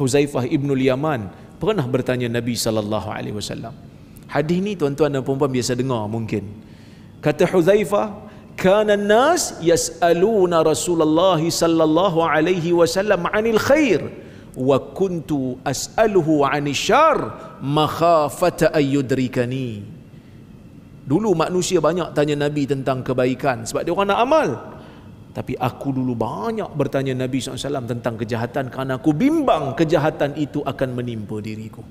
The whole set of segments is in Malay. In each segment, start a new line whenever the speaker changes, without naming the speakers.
Huzaifah ibn Yaman pernah bertanya Nabi sallallahu alaihi wasallam. Hadis ni tuan-tuan dan puan-puan biasa dengar mungkin. Kata Huzaifah, "Kana an-nas yas'aluna Rasulullah sallallahu alaihi wasallam 'anil khair wa kuntu as'aluhu 'anil syarr makhafata ayudrikani." Dulu manusia banyak tanya Nabi tentang kebaikan sebab dia orang nak amal. Tapi aku dulu banyak bertanya Nabi SAW tentang kejahatan kerana aku bimbang kejahatan itu akan menimpa diriku.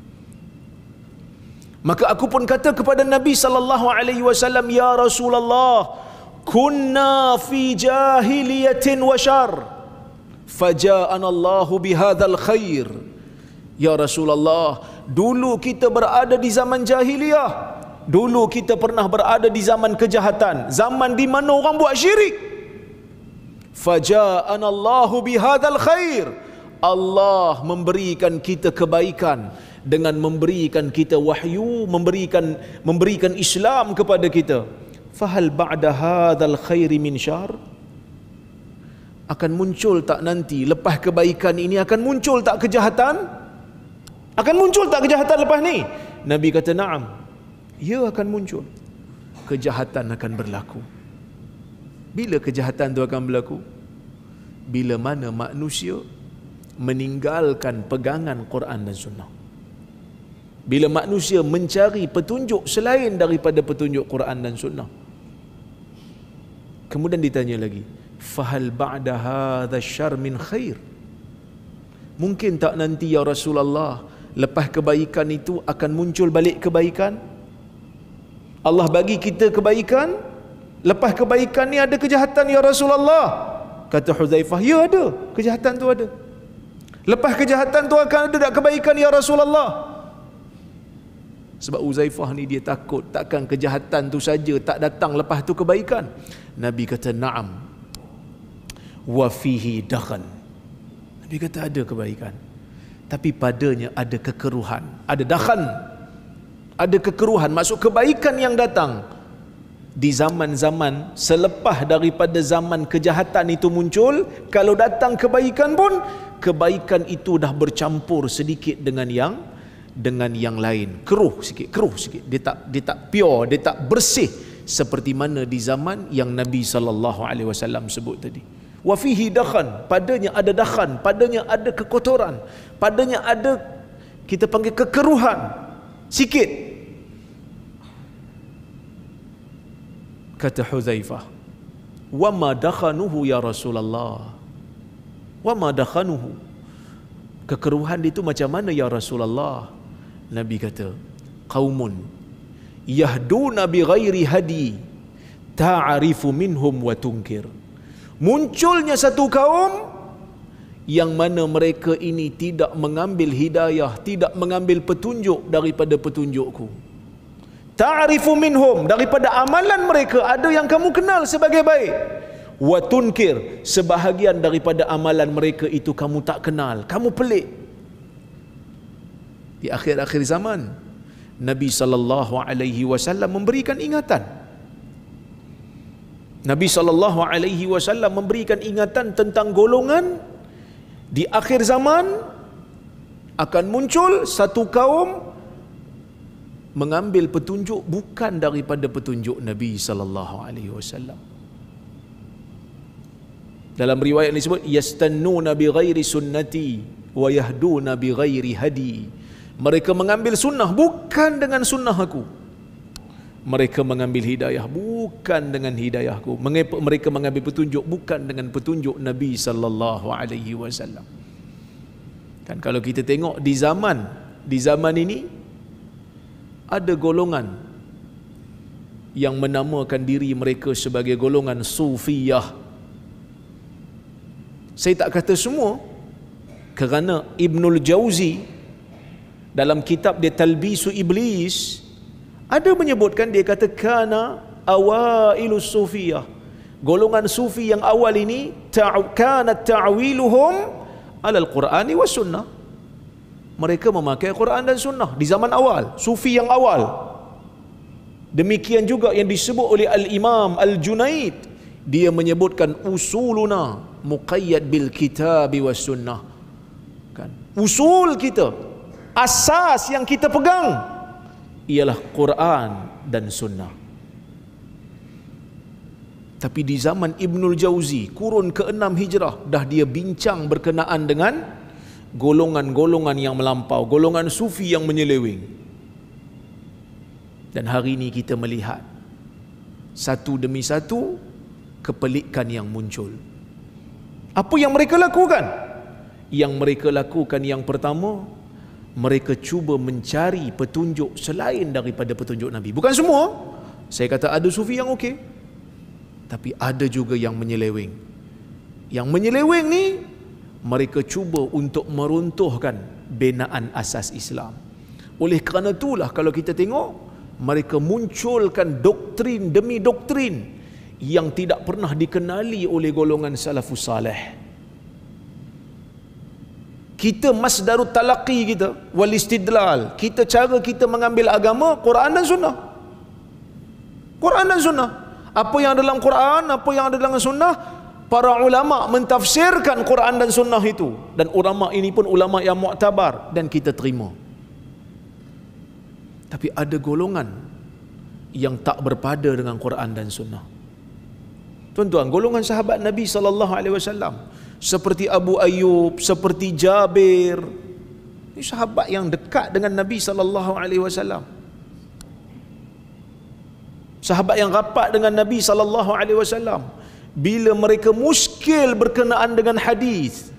Maka aku pun kata kepada Nabi sallallahu alaihi wasallam ya Rasulullah kunna fi jahiliyatin wa syar faja'ana Allahu bihadal khair ya Rasulullah dulu kita berada di zaman jahiliyah dulu kita pernah berada di zaman kejahatan zaman di mana orang buat syirik faja'ana Allahu bihadal khair. Allah memberikan kita kebaikan dengan memberikan kita wahyu, memberikan memberikan Islam kepada kita. Fahal ba'da hadzal khair min syar? Akan muncul tak nanti lepas kebaikan ini akan muncul tak kejahatan? Akan muncul tak kejahatan lepas ni? Nabi kata, "Na'am." Ya akan muncul. Kejahatan akan berlaku. Bila kejahatan itu akan berlaku? Bila mana manusia meninggalkan pegangan Quran dan Sunnah? Bila manusia mencari petunjuk selain daripada petunjuk Quran dan Sunnah? Kemudian ditanya lagi, fahal ba'da hadha syar min khair? Mungkin tak nanti ya Rasulullah, lepas kebaikan itu akan muncul balik kebaikan? Allah bagi kita kebaikan, kebaikan? Lepas kebaikan ni ada kejahatan ya Rasulullah. Kata Huzaifah, ya ada. Kejahatan tu ada. Lepas kejahatan tu akan ada tak kebaikan ya Rasulullah. Sebab Huzaifah ni dia takut takkan kejahatan tu saja tak datang lepas tu kebaikan. Nabi kata, na'am. Wa fihi dakhal. Nabi kata ada kebaikan. Tapi padanya ada kekeruhan. Ada dakhal. Ada kekeruhan. Maksud kebaikan yang datang di zaman-zaman selepas daripada zaman kejahatan itu muncul kalau datang kebaikan pun kebaikan itu dah bercampur sedikit dengan yang dengan yang lain keruh sikit keruh sikit dia tak dia tak pure dia tak bersih seperti mana di zaman yang Nabi sallallahu alaihi wasallam sebut tadi wa fihi dakhan padanya ada dakhan padanya ada kekotoran padanya ada kita panggil kekeruhan sikit kata Huzaifah wa ma dakhanuhu ya Rasulullah wa ma dakhanuhu kekeruhan itu macam mana ya Rasulullah Nabi kata qaumun yahduna bi ghairi hadi ta'rifu minhum wa tunkir munculnya satu kaum yang mana mereka ini tidak mengambil hidayah tidak mengambil petunjuk daripada petunjukku ta'rifu minhum daripada amalan mereka ada yang kamu kenal sebagai baik wa tunkir sebahagian daripada amalan mereka itu kamu tak kenal kamu pelik di akhir-akhir zaman Nabi sallallahu alaihi wasallam memberikan ingatan Nabi sallallahu alaihi wasallam memberikan ingatan tentang golongan di akhir zaman akan muncul satu kaum mengambil petunjuk bukan daripada petunjuk Nabi sallallahu alaihi wasallam. Dalam riwayat ini disebut yastannuna Nabi ghairi sunnati wa yahduna bi ghairi hadi. Mereka mengambil sunnah bukan dengan sunnah aku. Mereka mengambil hidayah bukan dengan hidayahku. Mereka mengambil petunjuk bukan dengan petunjuk Nabi sallallahu alaihi wasallam. Kan kalau kita tengok di zaman di zaman ini ada golongan yang menamakan diri mereka sebagai golongan sufiyah saya tak kata semua kerana Ibnul Jauzi dalam kitab dia Talbisu Iblis ada menyebutkan dia kata kana awailu sufiyah golongan sufi yang awal ini ta'u kana ta'wiluhum alal qur'ani wa sunnah mereka memakai Quran dan Sunnah di zaman awal, Sufi yang awal. Demikian juga yang disebut oleh Al Imam Al Junaid, dia menyebutkan usuluna muqayyad bil kitab wa sunnah. Kan? Usul kita, asas yang kita pegang ialah Quran dan Sunnah. Tapi di zaman Ibnul Jauzi, kurun ke-6 Hijrah, dah dia bincang berkenaan dengan golongan-golongan yang melampau, golongan sufi yang menyeleweng, Dan hari ini kita melihat satu demi satu kepelikan yang muncul. Apa yang mereka lakukan? Yang mereka lakukan yang pertama, mereka cuba mencari petunjuk selain daripada petunjuk Nabi. Bukan semua. Saya kata ada sufi yang okey. Tapi ada juga yang menyeleweng. Yang menyeleweng ni mereka cuba untuk meruntuhkan binaan asas Islam. Oleh kerana itulah kalau kita tengok mereka munculkan doktrin demi doktrin yang tidak pernah dikenali oleh golongan salafus salih. Kita masdarut talaqi kita wal istidlal, kita cara kita mengambil agama Quran dan sunnah. Quran dan sunnah. Apa yang ada dalam Quran, apa yang ada dalam sunnah, para ulama mentafsirkan Quran dan sunnah itu dan ulama ini pun ulama yang muktabar dan kita terima tapi ada golongan yang tak berpada dengan Quran dan sunnah tuan-tuan golongan sahabat Nabi sallallahu alaihi wasallam seperti Abu Ayyub seperti Jabir ini sahabat yang dekat dengan Nabi sallallahu alaihi wasallam sahabat yang rapat dengan Nabi sallallahu alaihi wasallam bila mereka muskil berkenaan dengan hadis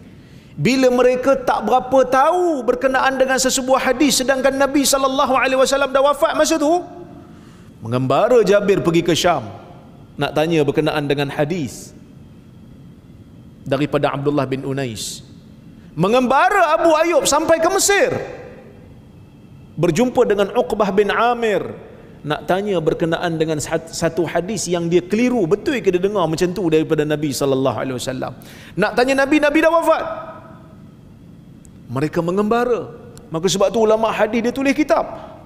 bila mereka tak berapa tahu berkenaan dengan sesebuah hadis sedangkan Nabi sallallahu alaihi wasallam dah wafat masa tu mengembara Jabir pergi ke Syam nak tanya berkenaan dengan hadis daripada Abdullah bin Unais mengembara Abu Ayub sampai ke Mesir berjumpa dengan Uqbah bin Amir nak tanya berkenaan dengan satu hadis yang dia keliru betul kita dengar macam tu daripada Nabi sallallahu alaihi wasallam. Nak tanya Nabi, Nabi dah wafat. Mereka mengembara. Maka sebab tu ulama hadis dia tulis kitab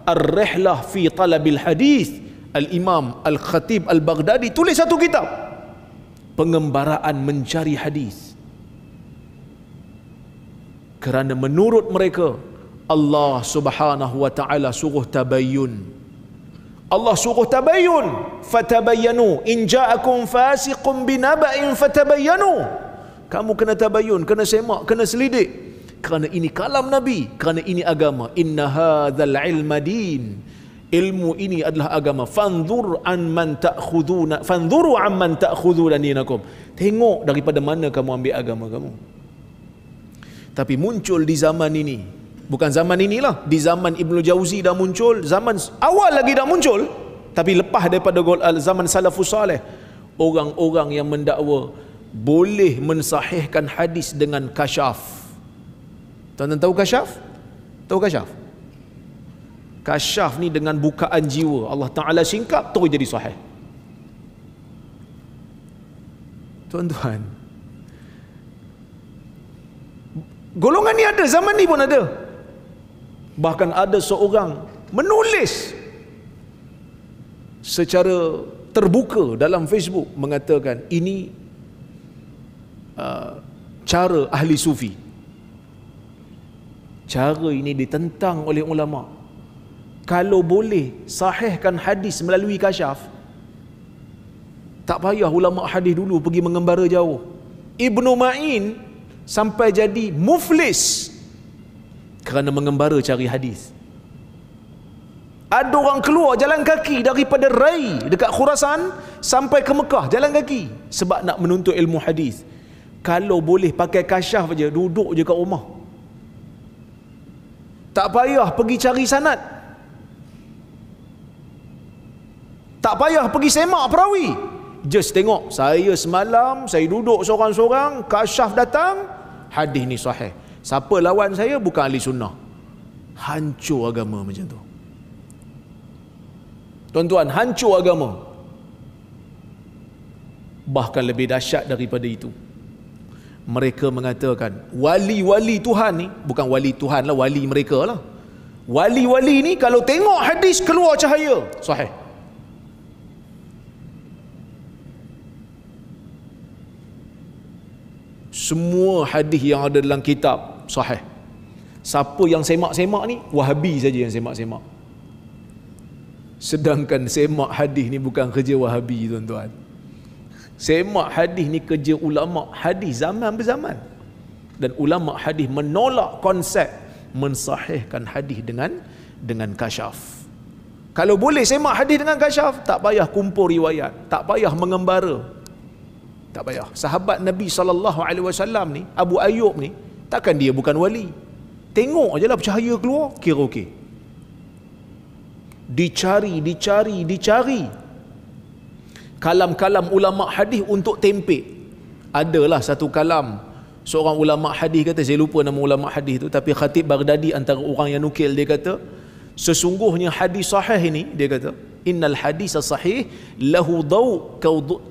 Ar-Rihlah fi Talabil Hadis. Al-Imam Al-Khatib Al-Baghdadi tulis satu kitab. Pengembaraan mencari hadis. Kerana menurut mereka Allah Subhanahu wa taala suruh tabayyun Allah suruh tabayyun fatabayyanu in ja'akum fasiqun binaba'in fatabayyanu kamu kena tabayyun kena semak kena selidik kerana ini kalam nabi kerana ini agama inna hadzal ilma din ilmu ini adalah agama fanzur an man ta'khuduna fanzuru an man ta'khuduna dinakum tengok daripada mana kamu ambil agama kamu tapi muncul di zaman ini bukan zaman inilah di zaman Ibnu Jauzi dah muncul zaman awal lagi dah muncul tapi lepas daripada zaman salafus saleh orang-orang yang mendakwa boleh mensahihkan hadis dengan kasyaf tuan-tuan tahu kasyaf tahu kasyaf kasyaf ni dengan bukaan jiwa Allah taala singkap terus jadi sahih tuan-tuan golongan ni ada zaman ni pun ada bahkan ada seorang menulis secara terbuka dalam Facebook mengatakan ini uh, cara ahli sufi cara ini ditentang oleh ulama kalau boleh sahihkan hadis melalui kasyaf tak payah ulama hadis dulu pergi mengembara jauh Ibnu Ma'in sampai jadi muflis kerana mengembara cari hadis ada orang keluar jalan kaki daripada Rai dekat Khurasan sampai ke Mekah jalan kaki sebab nak menuntut ilmu hadis. Kalau boleh pakai kasyaf saja duduk je kat rumah. Tak payah pergi cari sanad. Tak payah pergi semak perawi. Just tengok saya semalam saya duduk seorang-seorang kasyaf datang hadis ni sahih. Siapa lawan saya bukan ahli sunnah. Hancur agama macam tu. Tuan-tuan, hancur agama. Bahkan lebih dahsyat daripada itu. Mereka mengatakan, wali-wali Tuhan ni, bukan wali Tuhan lah, wali mereka lah. Wali-wali ni kalau tengok hadis keluar cahaya. Sahih. Semua hadis yang ada dalam kitab sahih. Siapa yang semak-semak ni? Wahabi saja yang semak-semak. Sedangkan semak hadis ni bukan kerja Wahabi tuan-tuan. Semak hadis ni kerja ulama hadis zaman berzaman. Dan ulama hadis menolak konsep mensahihkan hadis dengan dengan kasyaf. Kalau boleh semak hadis dengan kasyaf, tak payah kumpul riwayat, tak payah mengembara. Tak payah. Sahabat Nabi sallallahu alaihi wasallam ni, Abu Ayub ni, Takkan dia bukan wali Tengok je lah cahaya keluar Kira okey Dicari, dicari, dicari Kalam-kalam ulama' hadis untuk tempe Adalah satu kalam Seorang ulama' hadis kata Saya lupa nama ulama' hadis tu Tapi Khatib Baghdadi antara orang yang nukil Dia kata Sesungguhnya hadis sahih ini Dia kata Innal hadis sahih Lahu daw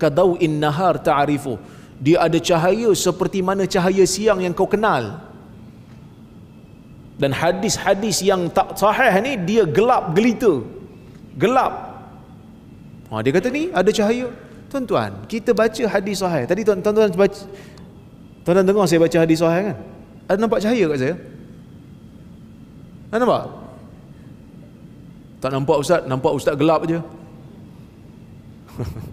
kadaw innahar ta'arifuh dia ada cahaya seperti mana cahaya siang yang kau kenal dan hadis-hadis yang tak sahih ni dia gelap gelita gelap ha, dia kata ni ada cahaya tuan-tuan kita baca hadis sahih tadi tuan-tuan baca tuan-tuan tengok saya baca hadis sahih kan ada nampak cahaya kat saya ada nampak tak nampak ustaz nampak ustaz gelap je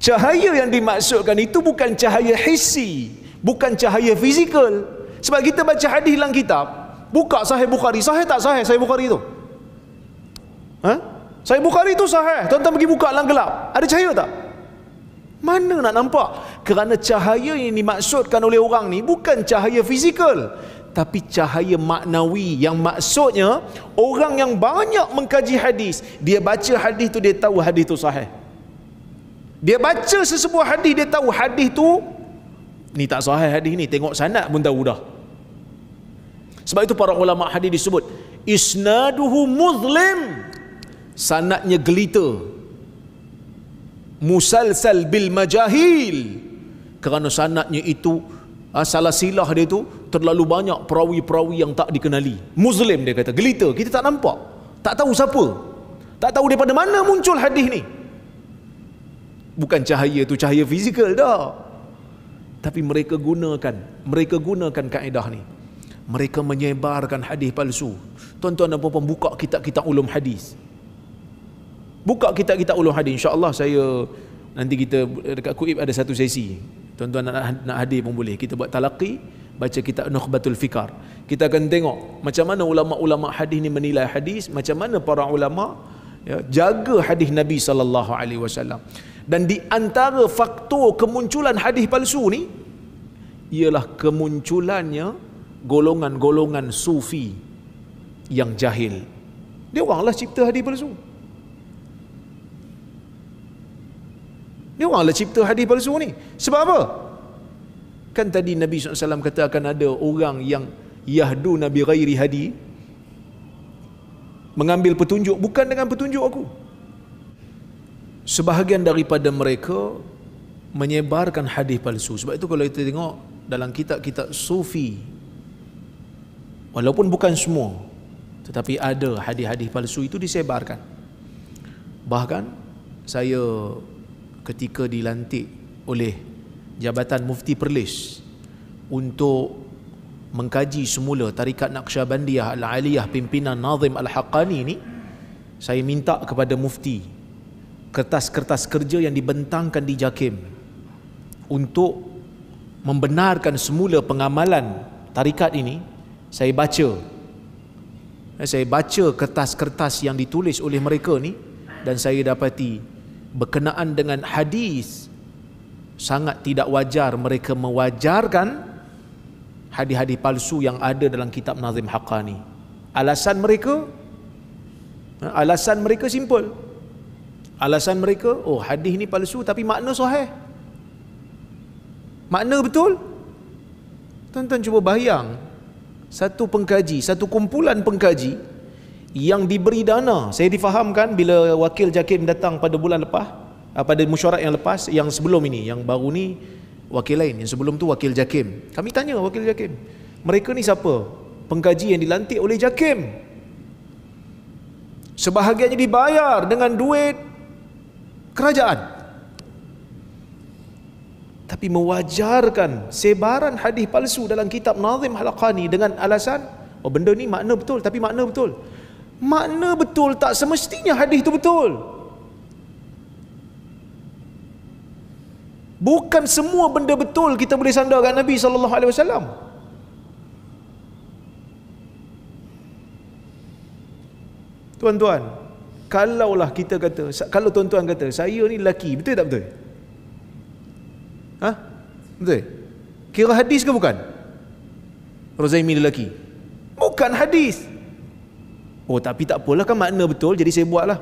Cahaya yang dimaksudkan itu bukan cahaya hissi, bukan cahaya fizikal. Sebab kita baca hadis dalam kitab, buka Sahih Bukhari, sahih tak sahih Sahih Bukhari itu? Ha? Sahih Bukhari itu sahih. Tonton pergi buka dalam gelap, ada cahaya tak? Mana nak nampak? Kerana cahaya yang dimaksudkan oleh orang ni bukan cahaya fizikal, tapi cahaya maknawi yang maksudnya orang yang banyak mengkaji hadis, dia baca hadis tu dia tahu hadis tu sahih. Dia baca sesebuah hadis dia tahu hadis tu ni tak sahih hadis ni tengok sanad pun tahu dah. Sebab itu para ulama hadis disebut isnaduhu muzlim sanadnya gelita musalsal bil majahil kerana sanadnya itu ah, salah silah dia tu terlalu banyak perawi-perawi yang tak dikenali muslim dia kata gelita kita tak nampak tak tahu siapa tak tahu daripada mana muncul hadis ni bukan cahaya tu cahaya fizikal dah. Tapi mereka gunakan, mereka gunakan kaedah ni. Mereka menyebarkan hadis palsu. Tuan-tuan dan puan-puan buka kitab-kitab ulum hadis. Buka kitab-kitab ulum hadis. Insya-Allah saya nanti kita dekat Kuib ada satu sesi. Tuan-tuan nak, nak hadir pun boleh. Kita buat talaqi, baca kitab Nukhbatul Fikar. Kita akan tengok macam mana ulama-ulama hadis ni menilai hadis, macam mana para ulama ya, jaga hadis Nabi sallallahu alaihi wasallam dan di antara faktor kemunculan hadis palsu ni ialah kemunculannya golongan-golongan sufi yang jahil dia oranglah cipta hadis palsu dia oranglah cipta hadis palsu ni sebab apa kan tadi Nabi SAW kata akan ada orang yang yahdu Nabi Ghairi hadis mengambil petunjuk bukan dengan petunjuk aku sebahagian daripada mereka menyebarkan hadis palsu. Sebab itu kalau kita tengok dalam kitab-kitab sufi walaupun bukan semua tetapi ada hadis-hadis palsu itu disebarkan. Bahkan saya ketika dilantik oleh Jabatan Mufti Perlis untuk mengkaji semula tarikat Naqsyabandiyah Al-Aliyah pimpinan Nazim Al-Haqqani ini saya minta kepada mufti kertas-kertas kerja yang dibentangkan di JAKIM untuk membenarkan semula pengamalan tarikat ini saya baca eh, saya baca kertas-kertas yang ditulis oleh mereka ni dan saya dapati berkenaan dengan hadis sangat tidak wajar mereka mewajarkan hadis-hadis palsu yang ada dalam kitab Nazim Haqqani alasan mereka eh, alasan mereka simple Alasan mereka, oh hadis ni palsu tapi makna sahih. Makna betul? Tonton cuba bayang satu pengkaji, satu kumpulan pengkaji yang diberi dana. Saya difahamkan bila wakil Jakim datang pada bulan lepas, ah, pada mesyuarat yang lepas yang sebelum ini, yang baru ni wakil lain, yang sebelum tu wakil Jakim. Kami tanya wakil Jakim, mereka ni siapa? Pengkaji yang dilantik oleh Jakim. Sebahagiannya dibayar dengan duit kerajaan tapi mewajarkan sebaran hadis palsu dalam kitab Nazim Halaqani dengan alasan oh benda ni makna betul tapi makna betul makna betul tak semestinya hadis itu betul bukan semua benda betul kita boleh sandarkan Nabi sallallahu alaihi wasallam Tuan-tuan, kalaulah kita kata kalau tuan-tuan kata saya ni lelaki betul tak betul ha betul kira hadis ke bukan Rozaimi lelaki bukan hadis oh tapi tak apalah kan makna betul jadi saya buatlah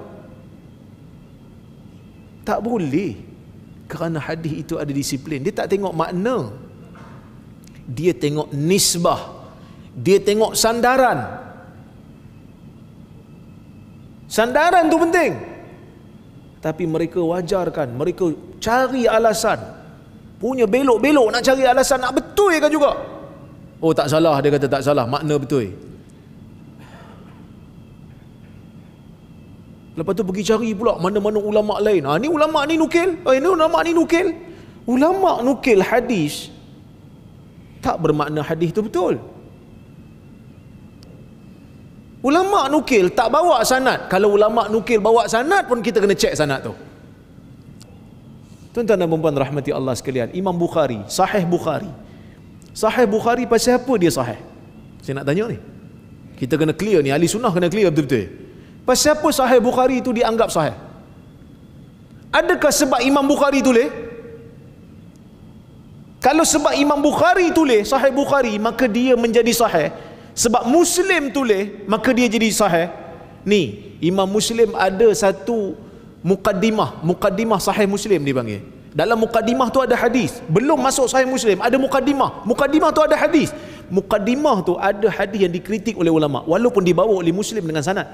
tak boleh kerana hadis itu ada disiplin dia tak tengok makna dia tengok nisbah dia tengok sandaran Sandaran tu penting. Tapi mereka wajarkan, mereka cari alasan. Punya belok-belok nak cari alasan, nak betul kan juga. Oh tak salah, dia kata tak salah, makna betul. Lepas tu pergi cari pula mana-mana ulama lain. Ha, ni ulama ni nukil. Ha, eh, ini ulama ni nukil. Ulama nukil hadis tak bermakna hadis tu betul. Ulama nukil tak bawa sanad. Kalau ulama nukil bawa sanad pun kita kena cek sanad tu. Tuan-tuan dan puan rahmati Allah sekalian, Imam Bukhari, Sahih Bukhari. Sahih Bukhari pasal apa dia sahih? Saya nak tanya ni. Kita kena clear ni, ahli sunnah kena clear betul-betul. Pasal apa Sahih Bukhari itu dianggap sahih? Adakah sebab Imam Bukhari tulis? Kalau sebab Imam Bukhari tulis Sahih Bukhari, maka dia menjadi sahih sebab muslim tulis maka dia jadi sahih ni imam muslim ada satu mukaddimah mukaddimah sahih muslim dipanggil dalam mukaddimah tu ada hadis belum masuk sahih muslim ada mukaddimah mukaddimah tu ada hadis mukaddimah tu ada hadis yang dikritik oleh ulama walaupun dibawa oleh muslim dengan sanad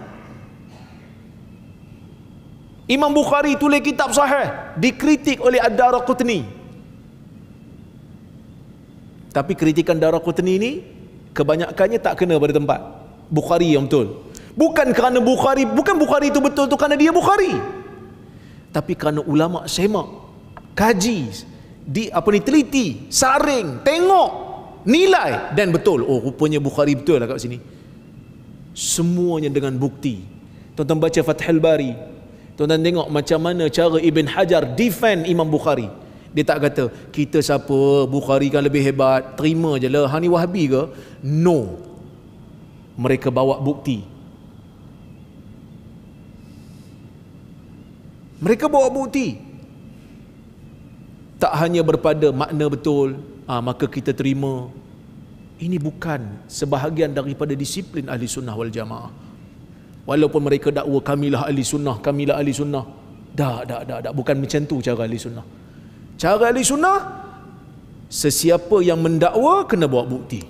Imam Bukhari tulis kitab sahih dikritik oleh Ad-Darqutni tapi kritikan Darqutni ni kebanyakannya tak kena pada tempat Bukhari yang betul bukan kerana Bukhari bukan Bukhari itu betul tu kerana dia Bukhari tapi kerana ulama semak kaji di apa ni teliti saring tengok nilai dan betul oh rupanya Bukhari betul lah kat sini semuanya dengan bukti tuan-tuan baca Fathul Bari tuan-tuan tengok macam mana cara Ibn Hajar defend Imam Bukhari dia tak kata, kita siapa, Bukhari kan lebih hebat, terima je lah, hang ni wahabi ke? No. Mereka bawa bukti. Mereka bawa bukti. Tak hanya berpada makna betul, ha, maka kita terima. Ini bukan sebahagian daripada disiplin ahli sunnah wal jamaah. Walaupun mereka dakwa kamilah ahli sunnah, kamilah ahli sunnah. Dah, dah, dah, dah. Bukan macam tu cara ahli sunnah. Cara ahli sunnah Sesiapa yang mendakwa kena bawa bukti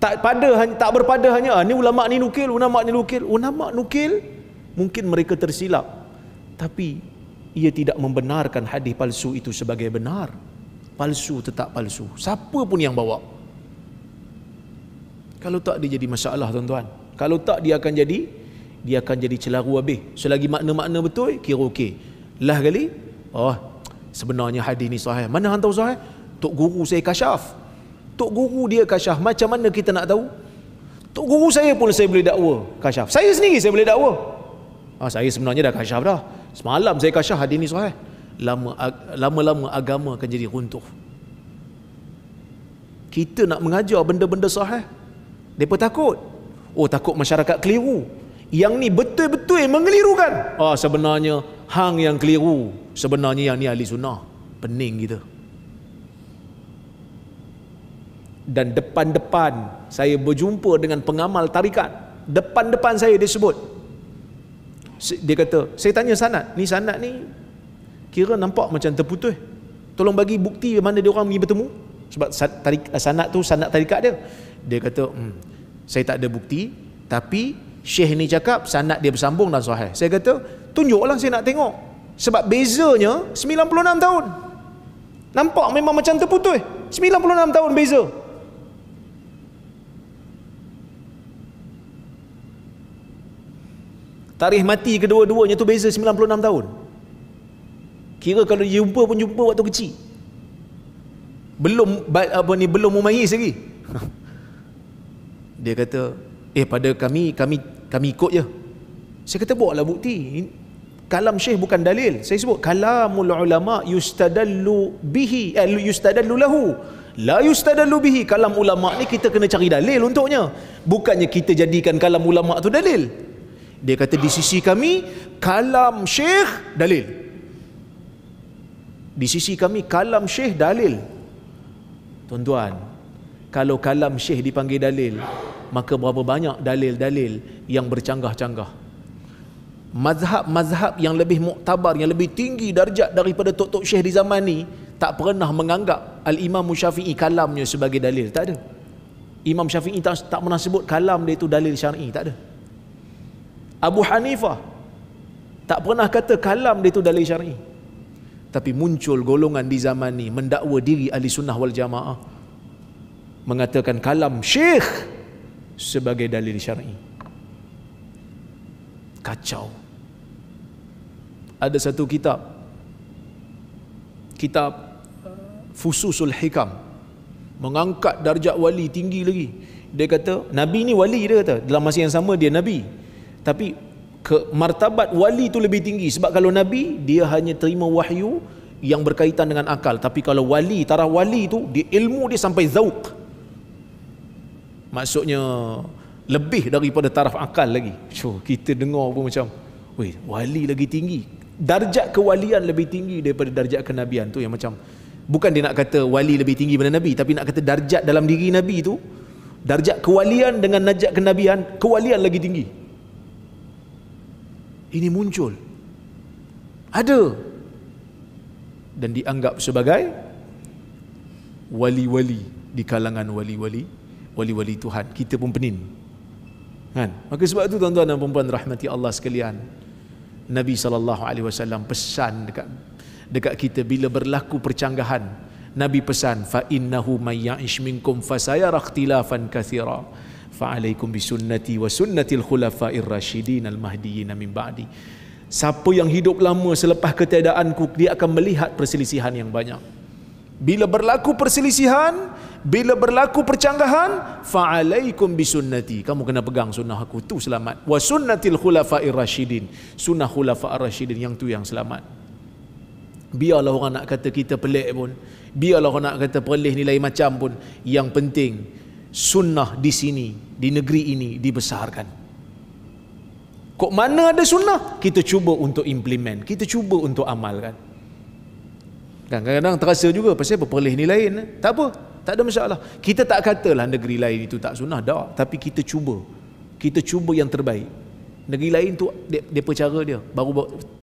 tak pada tak berpada hanya ah, ni ulama ni nukil ulama ni nukil ulama nukil mungkin mereka tersilap tapi ia tidak membenarkan hadis palsu itu sebagai benar palsu tetap palsu siapa pun yang bawa kalau tak dia jadi masalah tuan-tuan kalau tak dia akan jadi dia akan jadi celaru habis selagi makna-makna betul kira okey lah kali oh sebenarnya hadis ni sahih. Mana hang tahu sahih? Tok guru saya kasyaf. Tok guru dia kasyaf. Macam mana kita nak tahu? Tok guru saya pun saya boleh dakwa kasyaf. Saya sendiri saya boleh dakwa. Ha, saya sebenarnya dah kasyaf dah. Semalam saya kasyaf hadis ni sahih. Lama lama-lama agama akan jadi runtuh. Kita nak mengajar benda-benda sahih. Depa takut. Oh takut masyarakat keliru. Yang ni betul-betul mengelirukan. Ah oh, sebenarnya hang yang keliru sebenarnya yang ni ahli sunnah pening kita dan depan-depan saya berjumpa dengan pengamal tarikat depan-depan saya disebut dia kata saya tanya sanat ni sanat ni kira nampak macam terputus tolong bagi bukti mana dia orang pergi bertemu sebab tarik, sanat tu sanat tarikat dia dia kata hmm, saya tak ada bukti tapi syekh ni cakap sanat dia bersambung dan sahih saya kata tunjuklah saya nak tengok sebab bezanya 96 tahun nampak memang macam terputus 96 tahun beza tarikh mati kedua-duanya tu beza 96 tahun kira kalau jumpa pun jumpa waktu kecil belum apa ni belum memayis lagi dia kata eh pada kami kami kami ikut je saya kata buatlah bukti kalam syekh bukan dalil saya sebut kalamul ulama yustadallu bihi eh, yustadallu lahu la yustadallu bihi kalam ulama ni kita kena cari dalil untuknya bukannya kita jadikan kalam ulama tu dalil dia kata di sisi kami kalam syekh dalil di sisi kami kalam syekh dalil tuan-tuan kalau kalam syekh dipanggil dalil maka berapa banyak dalil-dalil yang bercanggah-canggah mazhab-mazhab yang lebih muktabar yang lebih tinggi darjat daripada tok-tok syekh di zaman ni tak pernah menganggap al-imam syafi'i kalamnya sebagai dalil tak ada imam syafi'i tak, tak pernah sebut kalam dia itu dalil syar'i tak ada Abu Hanifah tak pernah kata kalam dia itu dalil syar'i tapi muncul golongan di zaman ni mendakwa diri ahli sunnah wal jamaah mengatakan kalam syekh sebagai dalil syar'i kacau ada satu kitab kitab uh, Fususul Hikam mengangkat darjat wali tinggi lagi dia kata nabi ni wali dia kata dalam masa yang sama dia nabi tapi ke martabat wali tu lebih tinggi sebab kalau nabi dia hanya terima wahyu yang berkaitan dengan akal tapi kalau wali taraf wali tu dia ilmu dia sampai zauq maksudnya lebih daripada taraf akal lagi so kita dengar pun macam Wih, wali lagi tinggi darjat kewalian lebih tinggi daripada darjat kenabian tu yang macam bukan dia nak kata wali lebih tinggi daripada nabi tapi nak kata darjat dalam diri nabi tu darjat kewalian dengan najat kenabian kewalian lagi tinggi ini muncul ada dan dianggap sebagai wali-wali di kalangan wali-wali wali-wali Tuhan kita pun penin kan maka sebab tu tuan-tuan dan puan-puan rahmati Allah sekalian Nabi sallallahu alaihi wasallam pesan dekat dekat kita bila berlaku percanggahan Nabi pesan fa innahu may ya'ish minkum fasayara ikhtilafan katsira fa alaikum bi sunnati wa sunnatil khulafa'ir rasyidin al mahdiyyin min ba'di siapa yang hidup lama selepas ketiadaanku dia akan melihat perselisihan yang banyak bila berlaku perselisihan bila berlaku percanggahan fa'alaikum bisunnati kamu kena pegang sunnah aku tu selamat wa sunnatil khulafa'ir rasyidin sunnah khulafa'ir rasyidin yang tu yang selamat biarlah orang nak kata kita pelik pun biarlah orang nak kata pelih nilai macam pun yang penting sunnah di sini di negeri ini dibesarkan kok mana ada sunnah kita cuba untuk implement kita cuba untuk amalkan kadang-kadang terasa juga pasal apa pelih ni lain eh? tak apa tak ada masalah. Kita tak katalah negeri lain itu tak sunnah. Tak. Tapi kita cuba. Kita cuba yang terbaik. Negeri lain tu, dia, dia percara dia. Baru,